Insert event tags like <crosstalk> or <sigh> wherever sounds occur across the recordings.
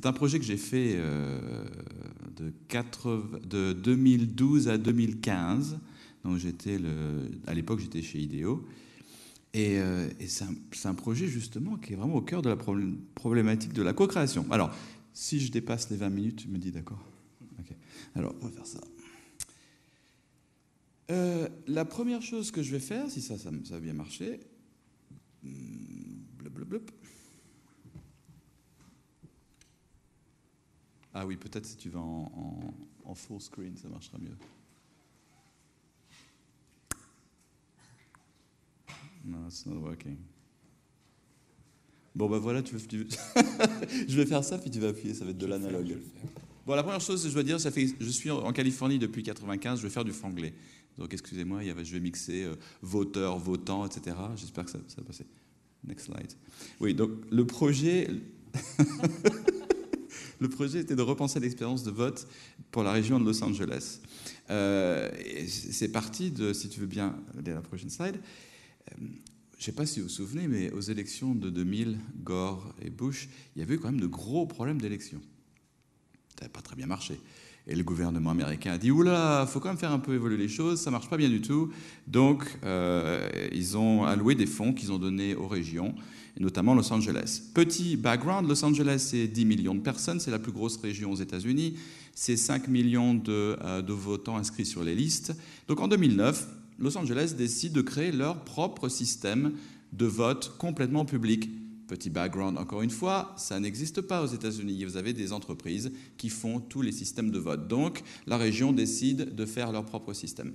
C'est un projet que j'ai fait euh, de, 2012 à 2015. Donc j'étais à l'époque, j'étais chez IDEO. Et, euh, c'est un, projet justement qui est vraiment au cœur de la problématique de la co-création. Alors, si je dépasse les 20 minutes, tu me dis d'accord Alors, on va faire ça. Euh, la première chose que je vais faire, si ça, ça, a bien marché, hmm, Blablabla... Ah oui, peut-être si tu vas en, full screen, ça marchera mieux. Non, it's not working. Bon, ben voilà, tu, veux, <laughs> je vais faire ça, puis tu vas appuyer, ça va être de l'analogue. Bon, la première chose, je dois dire, ça fait, je suis en Californie depuis 95, je vais faire du franglais. Donc, excusez-moi, je vais mixer voteurs, voteur, votant, etc. J'espère que ça, ça va passer. Next slide. Oui, donc le projet. <laughs> <laughs> le projet était de repenser l'expérience de vote pour la région de Los Angeles. Euh, c'est parti de, si tu veux bien, à la prochaine slide. Euh, je ne sais pas si vous vous souvenez, mais aux élections de 2000, Gore et Bush, il y avait eu quand même de gros problèmes d'élection. Ça n'avait pas très bien marché. Et le gouvernement américain a dit Oula, faut quand même faire un peu évoluer les choses, ça marche pas bien du tout. Donc, euh, ils ont alloué des fonds qu'ils ont donnés aux régions, et notamment Los Angeles. Petit background Los Angeles, c'est 10 millions de personnes, c'est la plus grosse région aux États-Unis, c'est 5 millions de, euh, de votants inscrits sur les listes. Donc, en 2009, Los Angeles décide de créer leur propre système de vote complètement public. Petit background, encore une fois, ça n'existe pas aux États-Unis. Vous avez des entreprises qui font tous les systèmes de vote. Donc, la région décide de faire leur propre système.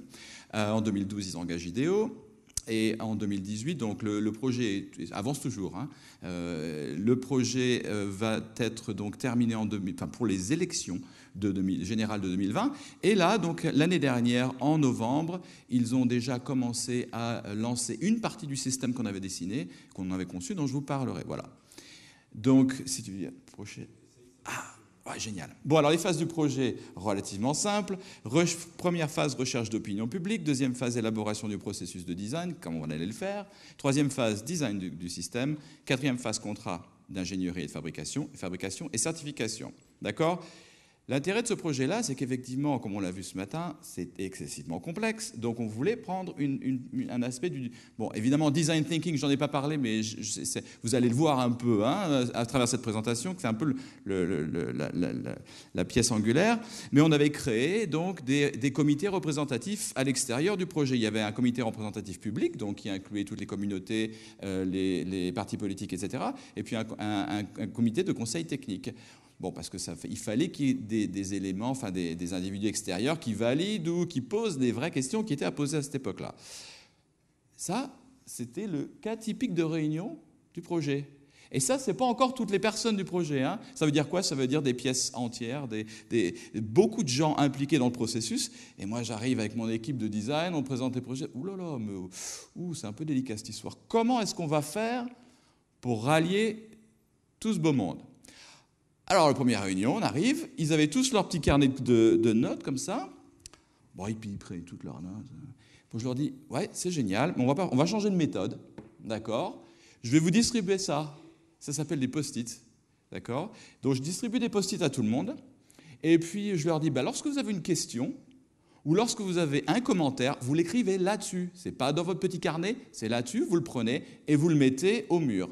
Euh, en 2012, ils engagent IDEO. Et en 2018, donc le, projet avance toujours. Hein. Euh, le projet euh, va être donc terminé en enfin, pour les élections général 2000, de 2020. Et là, donc l'année dernière, en novembre, ils ont déjà commencé à lancer une partie du système qu'on avait dessiné, qu'on avait conçu, dont je vous parlerai. Voilà. Donc, si tu veux approcher. Ah, génial. Bon, alors les phases du projet, relativement simples. première phase, recherche d'opinion publique. Deuxième phase, élaboration du processus de design, comme on allait le faire. Troisième phase, design du, du système. Quatrième phase, contrat d'ingénierie et de fabrication, fabrication et certification. D'accord L'intérêt de ce projet-là, c'est qu'effectivement, comme on l'a vu ce matin, c'est excessivement complexe. Donc, on voulait prendre un aspect du. Bon, évidemment, design thinking, j'en ai pas parlé, mais vous allez le voir un peu hein, à travers cette présentation, que c'est un peu le, la, pièce angulaire. Mais on avait créé donc des, comités représentatifs à l'extérieur du projet. Il y avait un comité représentatif public, donc qui incluait toutes les communautés, euh, les, partis politiques, etc. Et puis un comité de conseil technique. Bon, parce que ça, il fallait qu'il y ait des, éléments, enfin des, individus extérieurs qui valident ou qui posent des vraies questions qui étaient à poser à cette époque-là. Ça, c'était le cas typique de réunion du projet. Et ça, ce n'est pas encore toutes les personnes du projet. Hein. Ça veut dire quoi Ça veut dire des pièces entières, des, des, beaucoup de gens impliqués dans le processus. Et moi, j'arrive avec mon équipe de design, on présente les projets. Ouh là là, mais, c'est un peu délicat cette histoire. Comment est-ce qu'on va faire pour rallier tout ce beau monde alors, la première réunion, on arrive, ils avaient tous leur petit carnet de, notes comme ça. Bon, ils, ils toutes leurs notes. je leur dis, ouais, c'est génial, mais on va, on va changer de méthode, d'accord Je vais vous distribuer ça. Ça s'appelle des post-it, d'accord Donc, je distribue des post-it à tout le monde. Et puis, je leur dis, bah, lorsque vous avez une question, ou lorsque vous avez un commentaire, vous l'écrivez là-dessus. C'est pas dans votre petit carnet, c'est là-dessus, vous le prenez et vous le mettez au mur.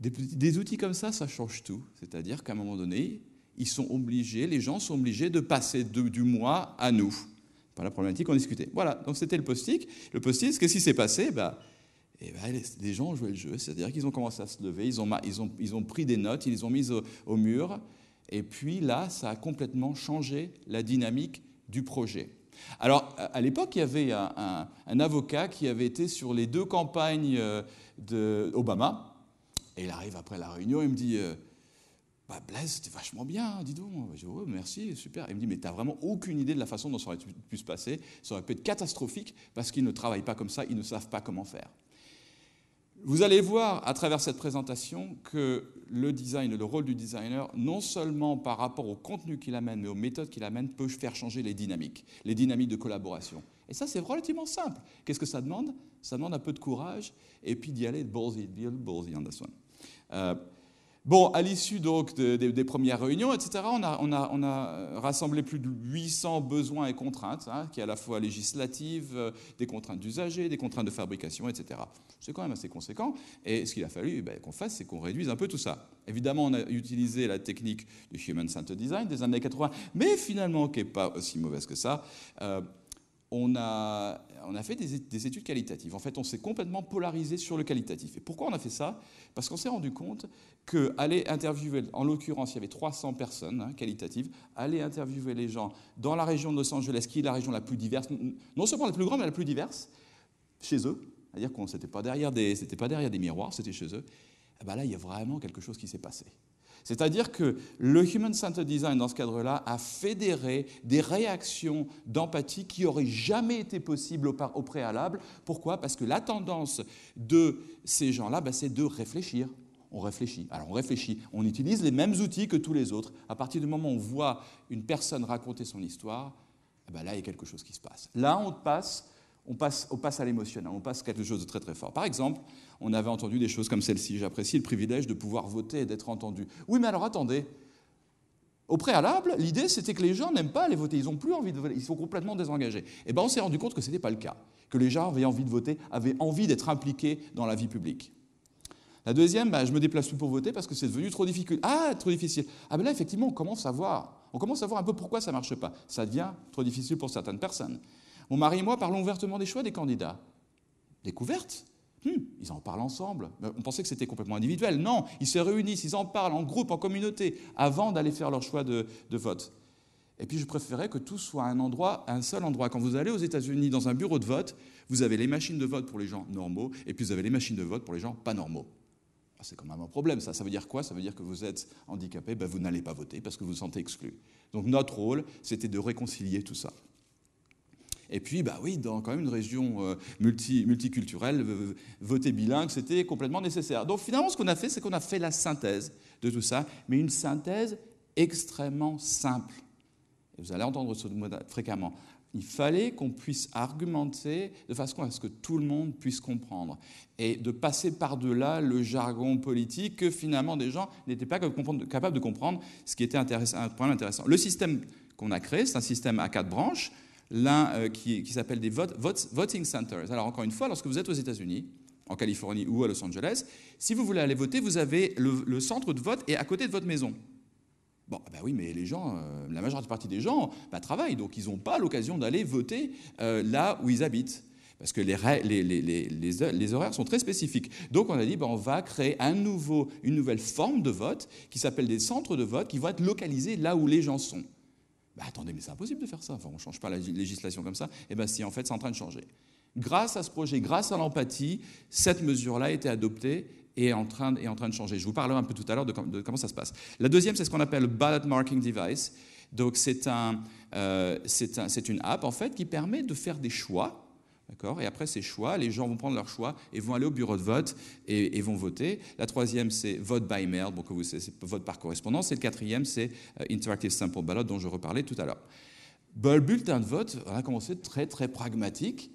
Des, outils comme ça, ça change tout. C'est-à-dire qu'à un moment donné, ils sont obligés, les gens sont obligés de passer du mois à nous. Par la problématique qu'on discutait. Voilà, donc c'était le post-it. Le post-it, qu'est-ce qui s'est passé bah, eh ben, les, gens ont joué le jeu, c'est-à-dire qu'ils ont commencé à se lever, ils ont, pris des notes, ils les ont mises au, mur, et puis là, ça a complètement changé la dynamique du projet. Alors, à l'époque, il y avait un, un, avocat qui avait été sur les deux campagnes euh, d'Obama, et il arrive après la réunion, il me dit euh, bah Blaise, c'était vachement bien, hein, dis donc. Je dis oh, merci, super. Il me dit mais t'as vraiment aucune idée de la façon dont ça aurait pu se passer. Ça aurait pu être catastrophique parce qu'ils ne travaillent pas comme ça, ils ne savent pas comment faire. Vous allez voir à travers cette présentation que le design, le rôle du designer, non seulement par rapport au contenu qu'il amène, mais aux méthodes qu'il amène, peut faire changer les dynamiques, les dynamiques de collaboration. Et ça, c'est relativement simple. Qu'est-ce que ça demande Ça demande un peu de courage et puis d'y aller ballsy, on this one. Euh, bon, à l'issue donc des premières réunions, etc., on a, on a, on a rassemblé plus de 800 besoins et contraintes, hein, qui est à la fois législatives, euh, des contraintes d'usagers, des contraintes de fabrication, etc. C'est quand même assez conséquent. Et ce qu'il a fallu ben, qu'on fasse, c'est qu'on réduise un peu tout ça. Évidemment, on a utilisé la technique du Human Centered Design des années 80, mais finalement, qui n'est pas aussi mauvaise que ça. Euh, on a, fait des, études qualitatives. En fait, on s'est complètement polarisé sur le qualitatif. Et pourquoi on a fait ça Parce qu'on s'est rendu compte qu'aller interviewer, en l'occurrence, il y avait 300 personnes hein, qualitatives, aller interviewer les gens dans la région de Los Angeles, qui est la région la plus diverse, non seulement la plus grande, mais la plus diverse, chez eux, c'est-à-dire qu'on n'était pas, derrière des, pas derrière des miroirs, c'était chez eux, eh ben là, il y a vraiment quelque chose qui s'est passé. C'est-à-dire que le human-centered design, dans ce cadre-là, a fédéré des réactions d'empathie qui n'auraient jamais été possibles au, préalable. Pourquoi Parce que la tendance de ces gens-là, bah, c'est de réfléchir. On réfléchit. Alors on réfléchit, on utilise les mêmes outils que tous les autres. À partir du moment où on voit une personne raconter son histoire, eh ben là, il y a quelque chose qui se passe. Là, on passe on passe, au passe à l'émotionnel, on passe à quelque chose de très très fort. Par exemple, on avait entendu des choses comme celle-ci. J'apprécie le privilège de pouvoir voter et d'être entendu. Oui, mais alors attendez. Au préalable, l'idée c'était que les gens n'aiment pas aller voter, ils n'ont plus envie de voter, ils sont complètement désengagés. Et eh bien on s'est rendu compte que ce n'était pas le cas, que les gens avaient envie de voter, avaient envie d'être impliqués dans la vie publique. La deuxième, bah, je me déplace plus pour voter parce que c'est devenu trop difficile. Ah, trop difficile. Ah ben là effectivement on commence à voir, on commence à voir un peu pourquoi ça ne marche pas. Ça devient trop difficile pour certaines personnes. Mon mari et moi parlons ouvertement des choix des candidats. Découvertes hmm, Ils en parlent ensemble. Euh, on pensait que c'était complètement individuel. Non, ils se réunissent, ils en parlent en groupe, en communauté, avant d'aller faire leur choix de, vote. Et puis je préférais que tout soit un endroit, un seul endroit. Quand vous allez aux États-Unis dans un bureau de vote, vous avez les machines de vote pour les gens normaux et puis vous avez les machines de vote pour les gens pas normaux. Ah, c'est quand même un problème, ça. Ça veut dire quoi Ça veut dire que vous êtes handicapé, ben, vous n'allez pas voter parce que vous vous sentez exclu. Donc notre rôle, c'était de réconcilier tout ça. Et puis, bah oui, dans quand même une région euh, multiculturelle, voter bilingue, c'était complètement nécessaire. Donc finalement, ce qu'on a fait, c'est qu'on a fait la synthèse de tout ça, mais une synthèse extrêmement simple. Et vous allez entendre ce mot fréquemment. Il fallait qu'on puisse argumenter de façon à ce que tout le monde puisse comprendre et de passer par-delà le jargon politique que finalement des gens n'étaient pas capables de comprendre, ce qui était un problème intéressant. Le système qu'on a créé, c'est un système à quatre branches l'un euh, qui, s'appelle des voting centers. Alors encore une fois, lorsque vous êtes aux États-Unis, en Californie ou à Los Angeles, si vous voulez aller voter, vous avez le, centre de vote et à côté de votre maison. Bon, ben oui, mais les gens, euh, la majorité partie des gens bah, travaillent, donc ils n'ont pas l'occasion d'aller voter euh, là où ils habitent. Parce que les, horaires sont très spécifiques. Donc on a dit, bah, on va créer une nouvelle forme de vote qui s'appelle des centres de vote qui vont être localisés là où les gens sont. Bah, attendez, mais c'est impossible de faire ça, enfin, on ne change pas la législation comme ça. Eh bien si, en fait, c'est en train de changer. Grâce à ce projet, grâce à l'empathie, cette mesure-là a été adoptée et est en, train, de, en train de changer. Je vous parlerai un peu tout à l'heure de, comment ça se passe. La deuxième, c'est ce qu'on appelle le ballot marking device. Donc c'est un, euh, une app en fait qui permet de faire des choix D'accord Et après, ces choix. Les gens vont prendre leur choix et vont aller au bureau de vote et, vont voter. La troisième, c'est vote by mail, donc vous, c'est vote par correspondance. Et le quatrième, c'est euh, Interactive Simple Ballot, dont je reparlais tout à l'heure. Bah, le bulletin de vote, on a commencé très, très pragmatique.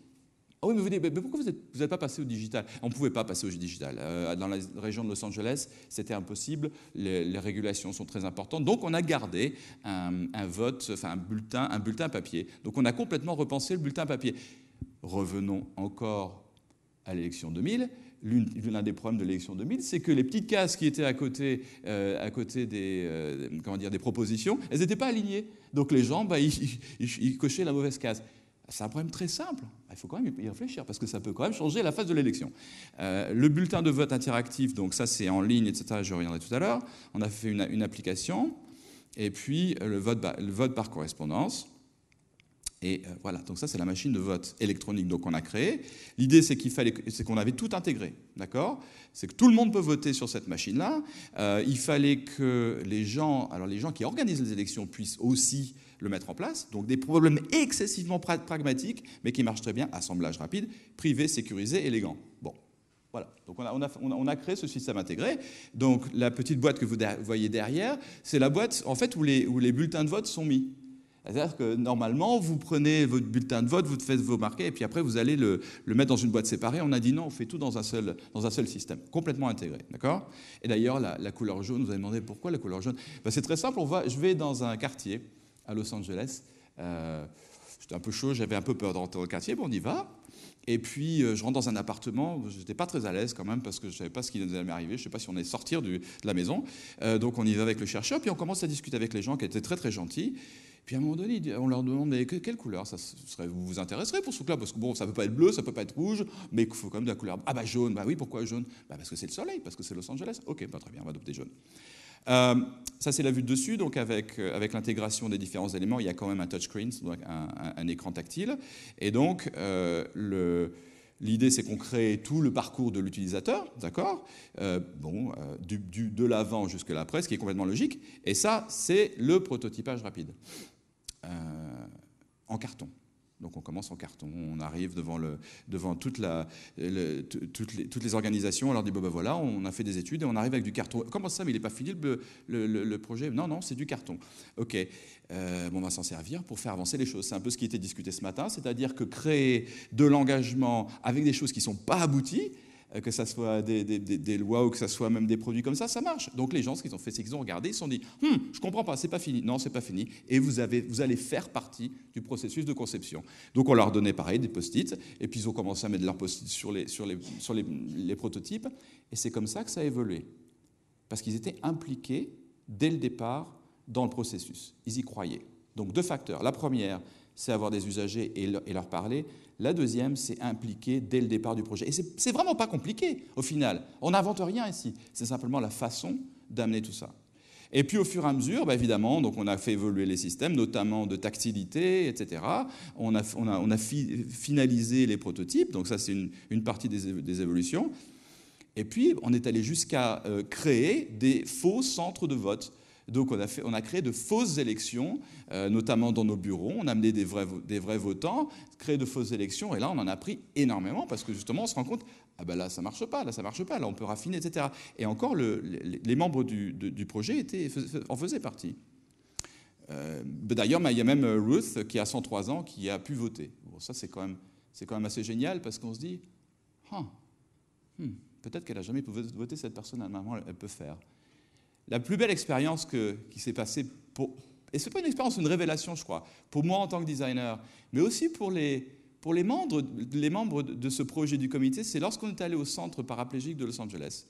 Ah oui, mais vous mais pourquoi vous n'êtes pas passé au digital On ne pouvait pas passer au digital. Euh, dans la région de Los Angeles, c'était impossible. Les, régulations sont très importantes. Donc, on a gardé un, vote, enfin un bulletin, un bulletin papier. Donc, on a complètement repensé le bulletin papier revenons encore à l'élection 2000, l'un des problèmes de l'élection 2000, c'est que les petites cases qui étaient à côté, euh, des, euh, comment des propositions, elles n'étaient pas alignées. Donc les gens, bah, ils, cochaient la mauvaise case. C'est un problème très simple. Il faut quand même y réfléchir parce que ça peut quand même changer la phase de l'élection. Euh, le bulletin de vote interactif, donc ça c'est en ligne, etc. Je reviendrai tout à l'heure. On a fait une, application et puis bah, le vote par correspondance. Et euh, voilà, donc ça c'est la machine de vote électronique donc qu'on a créée. L'idée c'est qu'il fallait, c'est qu'on avait tout intégré, d'accord C'est que tout le monde peut voter sur cette machine-là. Euh, il fallait que les gens, alors les gens qui organisent les élections puissent aussi le mettre en place. Donc des problèmes excessivement pragmatiques, mais qui marchent très bien. Assemblage rapide, privé, sécurisé, élégant. Bon, voilà, donc on a, on, a, on a, créé ce système intégré. Donc la petite boîte que vous voyez derrière, c'est la boîte en fait où les, où les bulletins de vote sont mis. C'est-à-dire que normalement, vous prenez votre bulletin de vote, vous faites vos marqués, et puis après, vous allez le, mettre dans une boîte séparée. On a dit non, on fait tout dans un seul, dans un seul système, complètement intégré. D'accord Et d'ailleurs, la, couleur jaune, vous avez demandé pourquoi la couleur jaune ben, C'est très simple, on va, je vais dans un quartier à Los Angeles. Euh, un peu chaud, j'avais un peu peur de rentrer dans quartier, bon, on y va. Et puis, euh, je rentre dans un appartement, j'étais pas très à l'aise quand même, parce que je savais pas ce qui nous allait arriver, je sais pas si on allait sortir de la maison. Euh, donc, on y va avec le chercheur, puis on commence à discuter avec les gens qui étaient très très gentils. Puis à un moment donné, on leur demande mais quelle couleur ça serait, vous vous intéresserez pour ce truc-là Parce que bon, ça peut pas être bleu, ça peut pas être rouge, mais il faut quand même de la couleur. Ah bah jaune, bah oui, pourquoi jaune bah Parce que c'est le soleil, parce que c'est Los Angeles. Ok, pas bah, très bien, on va adopter jaune. Euh, ça, c'est la vue de dessus. Donc, avec, euh, avec l'intégration des différents éléments, il y a quand même un touchscreen, donc un, écran tactile. Et donc, euh, l'idée, c'est qu'on crée tout le parcours de l'utilisateur, d'accord Bon, du, de l'avant jusque l'après, ce qui est complètement logique. Et ça, c'est le prototypage rapide. Euh, en carton. Donc on commence en carton, on arrive devant, le, devant toutes, les, organisations, on leur dit bah, voilà, on a fait des études et on arrive avec du carton. Comment ça, mais il n'est pas fini le, projet Non, non, c'est du carton. Ok, euh, bon, on va s'en servir pour faire avancer les choses. C'est un peu ce qui était discuté ce matin, c'est-à-dire que créer de l'engagement avec des choses qui ne sont pas abouties, euh, que ça soit des, lois ou que ça soit même des produits comme ça, ça marche. Donc les gens, ce qu'ils ont fait, c'est qu'ils ont regardé, ils se sont dit, je hmm, je comprends pas, c'est pas fini. Non, c'est pas fini. Et vous, allez faire partie du processus de conception. Donc on leur donnait pareil des post-it, et puis ils ont commencé à mettre leurs post-it sur les, les prototypes, et c'est comme ça que ça a évolué. Parce qu'ils étaient impliqués dès le départ dans le processus. Ils y croyaient. Donc deux facteurs. La première, c'est avoir des usagers et, leur parler. La deuxième, c'est impliquer dès le départ du projet. Et c'est vraiment pas compliqué, au final. On n'invente rien ici. C'est simplement la façon d'amener tout ça. Et puis au fur et à mesure, bah, évidemment, donc on a fait évoluer les systèmes, notamment de tactilité, etc. On a, finalisé les prototypes, donc ça c'est une, partie des, évolutions. Et puis on est allé jusqu'à euh, créer des faux centres de vote. Donc on a, créé de fausses élections, euh, notamment dans nos bureaux. On a amené des vrais, votants, créé de fausses élections, et là on en a pris énormément parce que justement on se rend compte ah ben là ça marche pas, là ça marche pas, là on peut raffiner, etc. Et encore les, membres du, projet en faisaient partie. Euh, ben d'ailleurs, il y a même euh, Ruth qui a 103 ans qui a pu voter. Bon, ça c'est quand même assez génial parce qu'on se dit, ah, hmm, peut-être qu'elle n'a jamais pu voter cette personne, à elle peut faire la plus belle expérience qui s'est passée pour. Et ce n'est pas une expérience, une révélation, je crois, pour moi en tant que designer, mais aussi pour les, membres, de ce projet du comité, c'est lorsqu'on est allé au centre paraplégique de Los Angeles.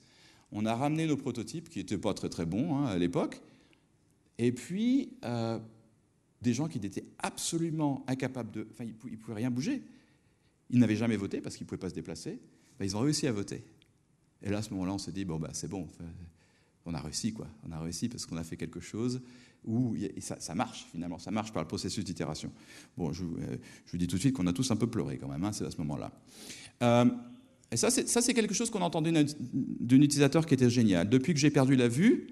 On a ramené nos prototypes, qui n'étaient pas très très bons hein, à l'époque, et puis euh, des gens qui étaient absolument incapables de... Enfin, ils ne pouvaient rien bouger. Ils n'avaient jamais voté parce qu'ils ne pouvaient pas se déplacer. Ben, ils ont réussi à voter. Et là, à ce moment-là, on s'est dit, bon, ben, c'est bon, on a réussi, quoi. On a réussi parce qu'on a fait quelque chose où ça, marche finalement, ça marche par le processus d'itération. Bon, euh, je, vous dis tout de suite qu'on a tous un peu pleuré quand même, hein, c'est à ce moment-là. Euh, et ça, c'est quelque chose qu'on a entendu d'un utilisateur qui était génial. Depuis que j'ai perdu la vue,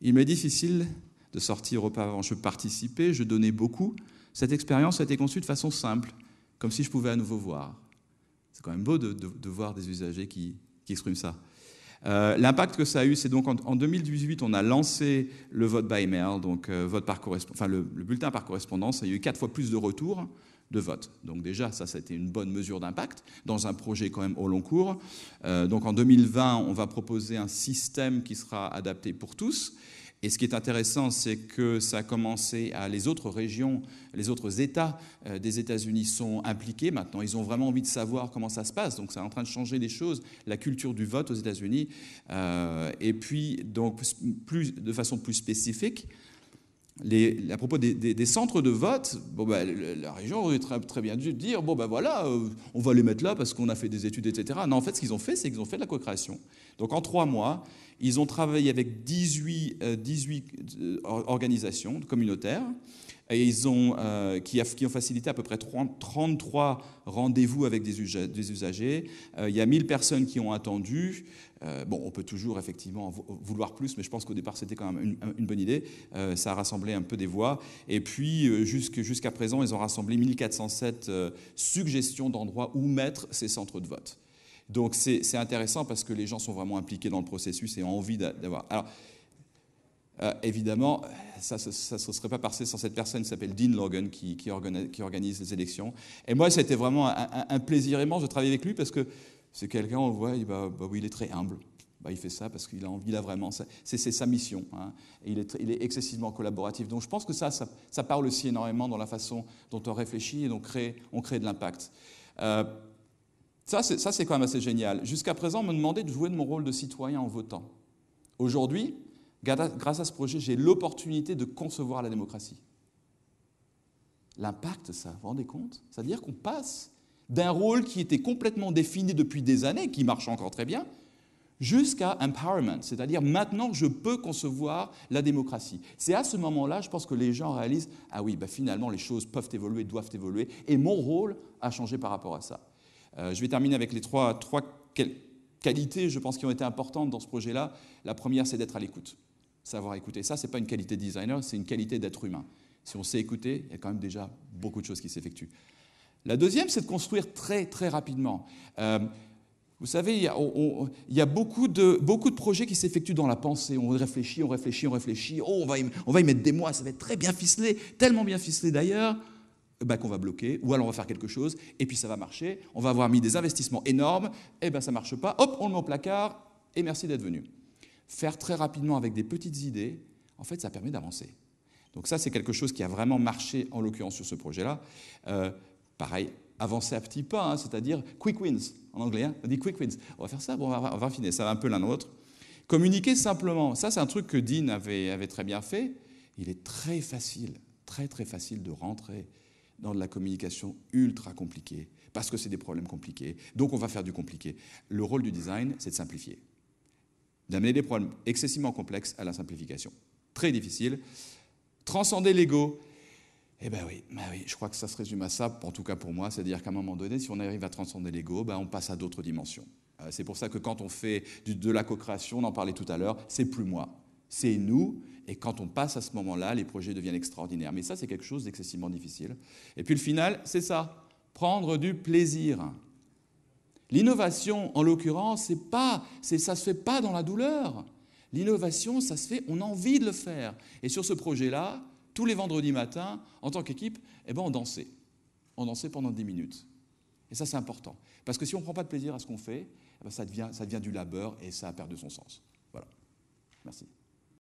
il m'est difficile de sortir au Je participais, je donnais beaucoup. Cette expérience a été conçue de façon simple, comme si je pouvais à nouveau voir. C'est quand même beau de, voir des usagers qui expriment ça. Euh, l'impact que ça a eu, c'est donc en, 2018, on a lancé le vote by mail, donc euh, par enfin, le, bulletin par correspondance. Il y a eu quatre fois plus de retours de vote. Donc déjà, ça, c'était une bonne mesure d'impact dans un projet quand même au long cours. Euh, donc en 2020, on va proposer un système qui sera adapté pour tous et ce qui est intéressant, c'est que ça a commencé à les autres régions, les autres États euh, des États-Unis sont impliqués maintenant. Ils ont vraiment envie de savoir comment ça se passe. Donc, c'est en train de changer les choses, la culture du vote aux États-Unis. Euh, et puis, donc, plus, de façon plus spécifique, les, à propos des, centres de vote, bon bah, la région aurait très, bien dû dire bon ben voilà, euh, on va les mettre là parce qu'on a fait des études, etc. Non, en fait, ce qu'ils ont fait, c'est qu'ils ont fait de la co-création. Donc en trois mois, ils ont travaillé avec 18, 18 euh, euh, organisations communautaires et ils ont, euh, qui, ont facilité à peu près 33 rendez-vous avec des, usagers. il y a 1000 personnes qui ont attendu. bon, on peut toujours effectivement vouloir plus, mais je pense qu'au départ c'était quand même une, une bonne idée. ça a rassemblé un peu des voix. Et puis jusqu'à présent, ils ont rassemblé 1407 suggestions d'endroits où mettre ces centres de vote. Donc c'est intéressant parce que les gens sont vraiment impliqués dans le processus et ont envie d'avoir. Alors, euh, évidemment, ça ne se serait pas passé sans cette personne qui s'appelle Dean Logan, qui, qui, organise, les élections. Et moi, c'était vraiment un, un, plaisir immense de travailler avec lui parce que c'est quelqu'un, on le voit, il, bah, oui, il est très humble. Bah, il fait ça parce qu'il a envie, là vraiment. C'est sa mission. Hein. il, est, est, excessivement collaboratif. Donc je pense que ça, ça, parle aussi énormément dans la façon dont on réfléchit et donc on crée, on crée de l'impact. Euh, ça, c'est quand même assez génial. Jusqu'à présent, on me demandait de jouer de mon rôle de citoyen en votant. Aujourd'hui, grâce à ce projet, j'ai l'opportunité de concevoir la démocratie. L'impact, ça, vous vous rendez compte C'est-à-dire qu'on passe d'un rôle qui était complètement défini depuis des années, qui marche encore très bien, jusqu'à empowerment, c'est-à-dire maintenant je peux concevoir la démocratie. C'est à ce moment-là, je pense que les gens réalisent, ah oui, bah, finalement les choses peuvent évoluer, doivent évoluer, et mon rôle a changé par rapport à ça. Euh, je vais terminer avec les trois, qualités, je pense, qui ont été importantes dans ce projet-là. La première, c'est d'être à l'écoute. Savoir écouter. Ça, ce n'est pas une qualité de designer, c'est une qualité d'être humain. Si on sait écouter, il y a quand même déjà beaucoup de choses qui s'effectuent. La deuxième, c'est de construire très, très rapidement. Euh, vous savez, il y a, beaucoup, de, projets qui s'effectuent dans la pensée. On réfléchit, on réfléchit, on réfléchit. Oh, on va, on va y mettre des mois, ça va être très bien ficelé, tellement bien ficelé d'ailleurs. Eh ben, qu'on va bloquer, ou alors on va faire quelque chose, et puis ça va marcher, on va avoir mis des investissements énormes, et eh ben ça ne marche pas, hop, on le met au placard, et merci d'être venu. Faire très rapidement avec des petites idées, en fait, ça permet d'avancer. Donc ça, c'est quelque chose qui a vraiment marché, en l'occurrence, sur ce projet-là. Euh, pareil, avancer à petits pas, hein, c'est-à-dire quick wins, en anglais, hein, on dit quick wins. On va faire ça, on, va, finir, ça va un peu l'un l'autre. Communiquer simplement, ça c'est un truc que Dean avait très bien fait, il est très facile, très très facile de rentrer dans de la communication ultra compliquée, parce que c'est des problèmes compliqués. Donc on va faire du compliqué. Le rôle du design, c'est de simplifier, d'amener des problèmes excessivement complexes à la simplification. Très difficile. Transcender l'ego. Eh bien oui, ben oui, je crois que ça se résume à ça, en tout cas pour moi, c'est-à-dire qu'à un moment donné, si on arrive à transcender l'ego, ben on passe à d'autres dimensions. Euh, c'est pour ça que quand on fait de la co-création, on en parlait tout à l'heure, c'est plus moi, c'est nous. Et quand on passe à ce moment-là, les projets deviennent extraordinaires. Mais ça, c'est quelque chose d'excessivement difficile. Et puis le final, c'est ça, prendre du plaisir. L'innovation, en l'occurrence, c'est pas, c'est, ça se fait pas dans la douleur. L'innovation, ça se fait, on a envie de le faire. Et sur ce projet-là, tous les vendredis matins, en tant qu'équipe, eh ben, on dansait. On dansait pendant 10 minutes. Et ça, c'est important. Parce que si on ne prend pas de plaisir à ce qu'on fait, eh ben, ça, devient, du labeur et ça a de son sens. Voilà. Merci.